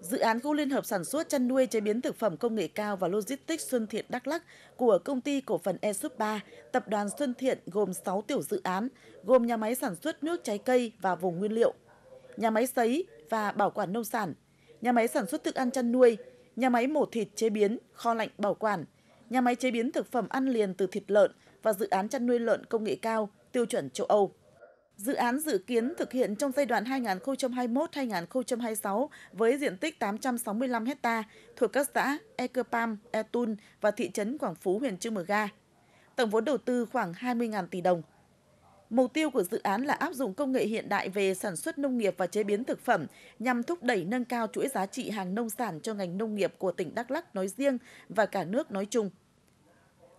Dự án khu liên hợp sản xuất chăn nuôi chế biến thực phẩm công nghệ cao và Logistics Xuân Thiện Đắk Lắc của công ty cổ phần Esup 3, tập đoàn Xuân Thiện gồm 6 tiểu dự án, gồm nhà máy sản xuất nước trái cây và vùng nguyên liệu, nhà máy sấy và bảo quản nông sản, nhà máy sản xuất thức ăn chăn nuôi, nhà máy mổ thịt chế biến, kho lạnh bảo quản, nhà máy chế biến thực phẩm ăn liền từ thịt lợn và dự án chăn nuôi lợn công nghệ cao tiêu chuẩn châu Âu. Dự án dự kiến thực hiện trong giai đoạn 2021-2026 với diện tích 865 ha thuộc các xã Ekerpam, Etun và thị trấn Quảng Phú, huyện Chư Mờ Ga. Tổng vốn đầu tư khoảng 20.000 tỷ đồng. Mục tiêu của dự án là áp dụng công nghệ hiện đại về sản xuất nông nghiệp và chế biến thực phẩm nhằm thúc đẩy nâng cao chuỗi giá trị hàng nông sản cho ngành nông nghiệp của tỉnh Đắk Lắk nói riêng và cả nước nói chung.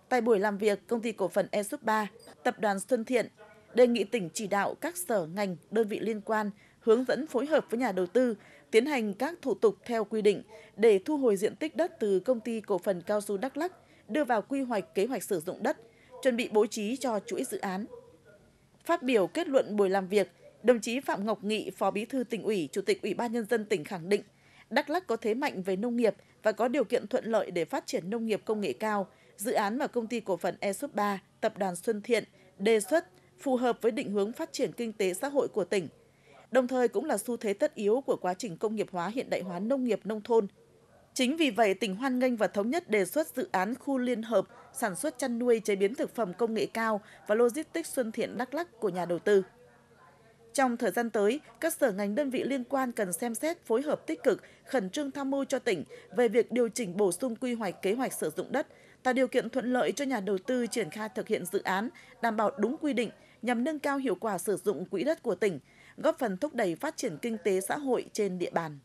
Tại buổi làm việc, công ty cổ phần Esup 3, tập đoàn Xuân Thiện, đề nghị tỉnh chỉ đạo các sở ngành, đơn vị liên quan hướng dẫn phối hợp với nhà đầu tư tiến hành các thủ tục theo quy định để thu hồi diện tích đất từ công ty cổ phần cao su Đắk Lắk, đưa vào quy hoạch kế hoạch sử dụng đất, chuẩn bị bố trí cho chuỗi dự án. Phát biểu kết luận buổi làm việc, đồng chí Phạm Ngọc Nghị, Phó Bí thư tỉnh ủy, Chủ tịch Ủy ban nhân dân tỉnh khẳng định, Đắk Lắk có thế mạnh về nông nghiệp và có điều kiện thuận lợi để phát triển nông nghiệp công nghệ cao. Dự án mà công ty cổ phần Esup 3, tập đoàn Xuân Thiện đề xuất phù hợp với định hướng phát triển kinh tế xã hội của tỉnh, đồng thời cũng là xu thế tất yếu của quá trình công nghiệp hóa hiện đại hóa nông nghiệp nông thôn. Chính vì vậy, tỉnh hoan nghênh và thống nhất đề xuất dự án khu liên hợp sản xuất chăn nuôi chế biến thực phẩm công nghệ cao và logistics Xuân Thiện Đắk lắc của nhà đầu tư. Trong thời gian tới, các sở ngành đơn vị liên quan cần xem xét phối hợp tích cực, khẩn trương tham mưu cho tỉnh về việc điều chỉnh bổ sung quy hoạch kế hoạch sử dụng đất, tạo điều kiện thuận lợi cho nhà đầu tư triển khai thực hiện dự án, đảm bảo đúng quy định, nhằm nâng cao hiệu quả sử dụng quỹ đất của tỉnh, góp phần thúc đẩy phát triển kinh tế xã hội trên địa bàn.